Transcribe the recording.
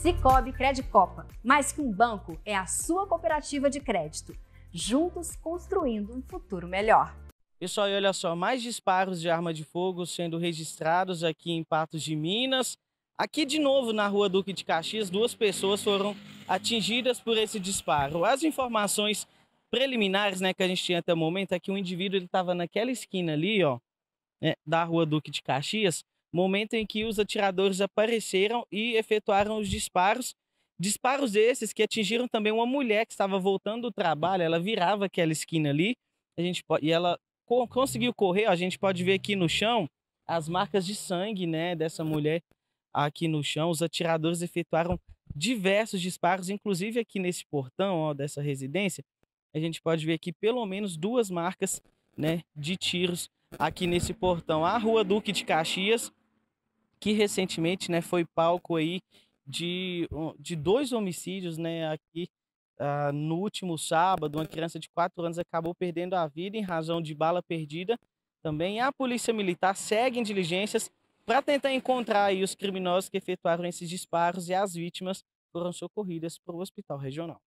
Cicobi Credicopa, mais que um banco, é a sua cooperativa de crédito. Juntos construindo um futuro melhor. Pessoal, e olha só, mais disparos de arma de fogo sendo registrados aqui em Patos de Minas. Aqui de novo na rua Duque de Caxias, duas pessoas foram atingidas por esse disparo. As informações preliminares né, que a gente tinha até o momento é que um indivíduo estava naquela esquina ali, ó, né, da rua Duque de Caxias, momento em que os atiradores apareceram e efetuaram os disparos. Disparos esses que atingiram também uma mulher que estava voltando do trabalho, ela virava aquela esquina ali, a gente pode, e ela co conseguiu correr, a gente pode ver aqui no chão as marcas de sangue, né, dessa mulher aqui no chão. Os atiradores efetuaram diversos disparos, inclusive aqui nesse portão, ó, dessa residência, a gente pode ver aqui pelo menos duas marcas, né, de tiros aqui nesse portão. A Rua Duque de Caxias, que recentemente né, foi palco aí de, de dois homicídios né, aqui uh, no último sábado. Uma criança de 4 anos acabou perdendo a vida em razão de bala perdida. Também a Polícia Militar segue em diligências para tentar encontrar aí os criminosos que efetuaram esses disparos e as vítimas foram socorridas para o hospital regional.